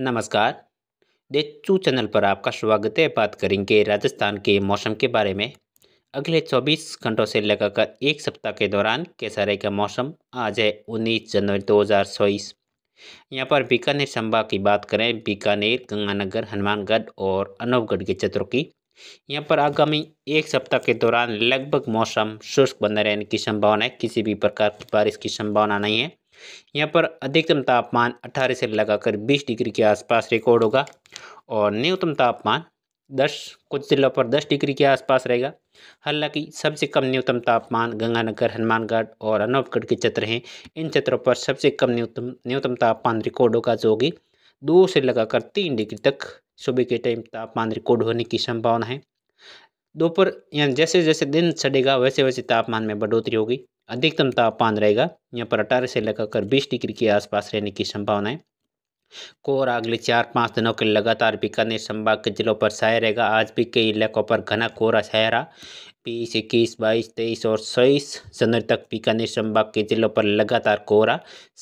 नमस्कार देचू चैनल पर आपका स्वागत है बात करेंगे राजस्थान के मौसम के बारे में अगले 24 घंटों से लगाकर एक सप्ताह के दौरान कैसा रहेगा मौसम आज है 19 जनवरी 2024 यहाँ पर बीकानेर संभाग की बात करें बीकानेर गंगानगर हनुमानगढ़ और अनूपगढ़ के क्षेत्रों की यहाँ पर आगामी एक सप्ताह के दौरान लगभग मौसम शुष्क बने रहने की संभावना है किसी भी प्रकार की बारिश की संभावना नहीं है यहाँ पर अधिकतम तापमान 18 से लगाकर 20 डिग्री के आसपास रिकॉर्ड होगा और न्यूनतम तापमान 10 कुछ जिलों पर 10 डिग्री के आसपास रहेगा हालांकि सबसे कम न्यूनतम तापमान गंगानगर हनुमानगढ़ और अनूपगढ़ के क्षेत्र हैं इन क्षेत्रों पर सबसे कम न्यूनतम न्यूनतम तापमान रिकॉर्ड होगा जो होगी दो से लगाकर तीन डिग्री तक सुबह के टाइम तापमान रिकॉर्ड होने की संभावना है दोपहर यानी जैसे जैसे दिन चढ़ेगा वैसे वैसे तापमान में बढ़ोतरी होगी अधिकतम तापमान रहेगा यहाँ पर अठारह से लगाकर बीस डिग्री के आसपास रहने की संभावना है कोहरा अगले चार पाँच दिनों के लगातार बीकानेर संभाग के जिलों पर छाया रहेगा आज भी कई इलाकों पर घना कोहरा छाया रहा बीस इक्कीस बाईस तेईस और सईस जनवरी तक बीकानेर संभाग के जिलों पर लगातार कोहरा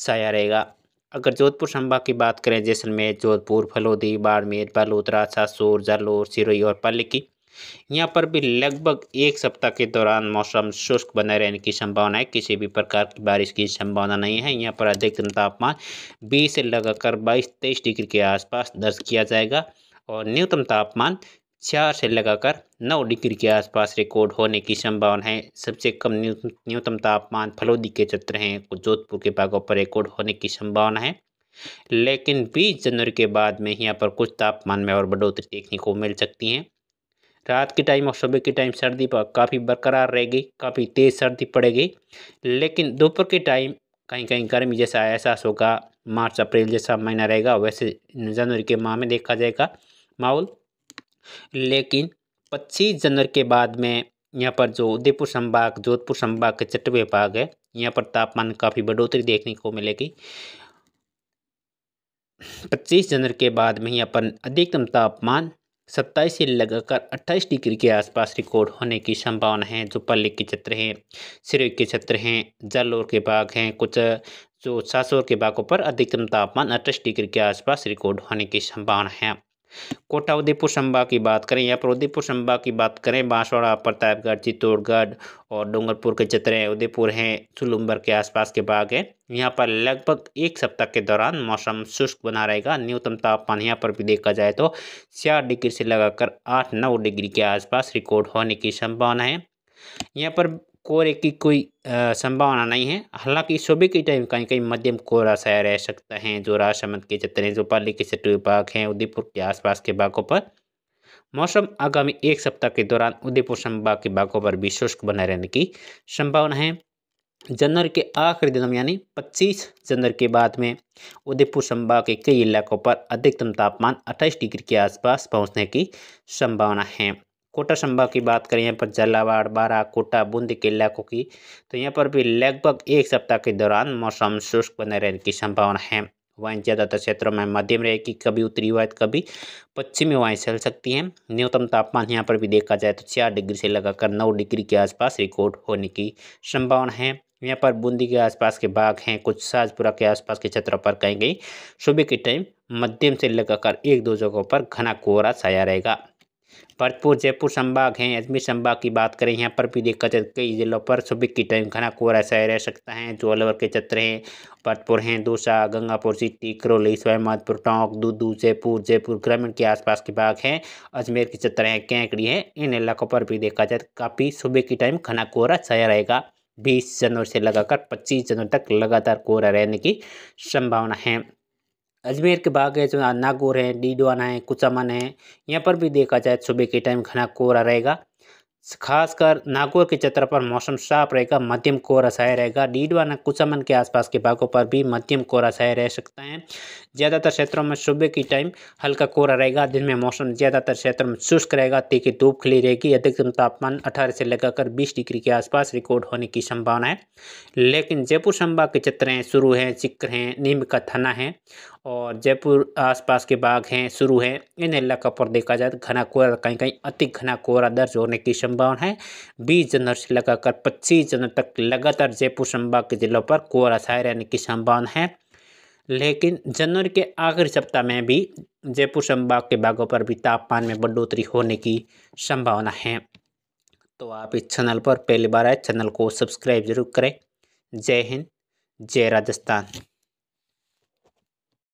छाया रहेगा अगर जोधपुर संभाग की बात करें जैसलमेर जोधपुर फलोदी बाड़मेर बलोतरा सासूर जालोर सिरोही और पाली की यहाँ पर भी लगभग एक सप्ताह के दौरान मौसम शुष्क बने रहने की संभावना है किसी भी प्रकार की बारिश की संभावना नहीं है यहाँ पर अधिकतम तापमान बीस से लगाकर बाईस तेईस डिग्री के आसपास दर्ज किया जाएगा और न्यूनतम तापमान चार से लगाकर नौ डिग्री के आसपास रिकॉर्ड होने की संभावना है सबसे कम न्यूनतम तापमान फलोदी के क्षेत्र हैं जोधपुर के भागों पर रिकॉर्ड होने की संभावना है लेकिन 20 जनवरी के बाद में यहाँ पर कुछ तापमान में और बढ़ोतरी देखने को मिल सकती है रात के टाइम और सुबह के टाइम सर्दी पर काफ़ी बरकरार रहेगी काफ़ी तेज़ सर्दी पड़ेगी लेकिन दोपहर के टाइम कहीं कहीं गर्मी जैसा एहसास होगा मार्च अप्रैल जैसा महीना रहेगा वैसे जनवरी के माह में देखा जाएगा माहौल लेकिन पच्चीस जनवरी के बाद में यहाँ पर जो उदयपुर संभाग जोधपुर संभाग के चटवे भाग है यहाँ पर तापमान काफ़ी बढ़ोतरी देखने को मिलेगी पच्चीस जनवरी के बाद में यहाँ पर अधिकतम तापमान सत्ताईस से लगाकर अट्ठाईस डिग्री के आसपास रिकॉर्ड होने की संभावना है जो पल्ले के क्षेत्र हैं सिरे के क्षेत्र हैं जलोर के बाघ हैं कुछ जो सासोर के बाघों पर अधिकतम तापमान अट्ठाईस डिग्री के आसपास रिकॉर्ड होने की संभावना है कोटा उदयपुर संभाग की बात करें यहाँ पर उदयपुर संभाग की बात करें बांसवाड़ा प्रतापगढ़ चित्तौड़गढ़ और डूंगरपुर के चतरे उदयपुर हैं सुलुम्बर के आसपास के बाग हैं यहाँ पर लगभग एक सप्ताह के दौरान मौसम शुष्क बना रहेगा न्यूनतम तापमान यहाँ पर भी देखा जाए तो चार डिग्री से लगाकर आठ नौ डिग्री के आसपास रिकॉर्ड होने की संभावना है यहाँ पर कोहरे की कोई संभावना नहीं है हालांकि सुबह के टाइम कहीं कहीं मध्यम कोहरा साया रह सकता है जो राजसमंद के चतरे पाली के सटुए भाग हैं उदयपुर के आसपास के भागों पर मौसम आगामी एक सप्ताह के दौरान उदयपुर संभाग के भागों पर भी शुष्क बने रहने की संभावना है जनवरी के आखिरी दिनों में यानी 25 जनवरी के बाद में उदयपुर संभाग के कई इलाकों पर अधिकतम तापमान 28 डिग्री के आसपास पहुंचने की संभावना है कोटा संभाग की बात करें यहाँ पर झालावाड़ बारा कोटा बूंदी के इलाकों की तो यहाँ पर भी लगभग एक सप्ताह के दौरान मौसम शुष्क बने रहने की संभावना है वहीं ज़्यादातर क्षेत्रों में मध्यम रहेगी कभी उत्तरी वायु कभी पश्चिमी वाएँ चल सकती हैं न्यूनतम तापमान यहाँ पर भी देखा जाए तो चार डिग्री से लगाकर नौ डिग्री के आसपास रिकॉर्ड होने की संभावना है यहाँ पर बूंदी के आसपास के बाग हैं कुछ साजपुरा के आसपास के क्षेत्रों पर कहीं कहीं सुबह के टाइम मध्यम से लगाकर एक दो जगहों पर घना कोहरा छाया रहेगा भरतपुर जयपुर संभाग हैं अजमेर संभाग की बात करें यहाँ पर भी देखा जाए तो कई जिलों पर सुबह की टाइम घना कोहरा सा रह सकता है जो अलवर के चत्र हैं भरतपुर हैं दूसरा गंगापुर सिटी करौली स्वयंमाधपुर टोंक दूदू जयपुर जयपुर ग्रामीण के आसपास के भाग हैं अजमेर के चत्र हैं कैंकड़ी हैं इन इलाकों पर भी देखा जाए तो काफ़ी सुबह की टाइम घना कोहरा छाया रहेगा बीस जनवरी से लगाकर पच्चीस जनवरी तक लगातार कोहरा रहने की संभावना है अजमेर के बाग है जो नागौर है डीडवाना है कुचामन है यहाँ पर भी देखा जाए तो सुबह के टाइम घना कोहरा रहेगा खासकर नागौर के क्षेत्र पर मौसम साफ रहेगा मध्यम कोहरा छाया रहेगा डीडवाना कुचामन के आसपास के भागों पर भी मध्यम कोहरा छाया रह सकता है ज़्यादातर क्षेत्रों में सुबह की टाइम हल्का कोहरा रहेगा दिन में मौसम ज़्यादातर क्षेत्रों में शुष्क रहेगा तीखी धूप खिली रहेगी अधिकतम तापमान अठारह से लगाकर बीस डिग्री के आसपास रिकॉर्ड होने की संभावना है लेकिन जयपुर संभाग के चित्र हैं शुरू हैं चिक्र हैं नीम का थना है और जयपुर आसपास के बाघ हैं शुरू हैं इन इलाका पर देखा जाए तो घना कोहरा कहीं कहीं अति घना कोहरा दर्ज होने की संभावना है बीस जनवरी से लगाकर पच्चीस जनवरी तक लगातार जयपुर संभाग के जिलों पर कोहरा छाए रहने की संभावना है लेकिन जनवरी के आखिरी सप्ताह में भी जयपुर संभाग के बागों पर भी तापमान में बढ़ोतरी होने की संभावना है तो आप इस चैनल पर पहली बार आए चैनल को सब्सक्राइब जरूर करें जय हिंद जय राजस्थान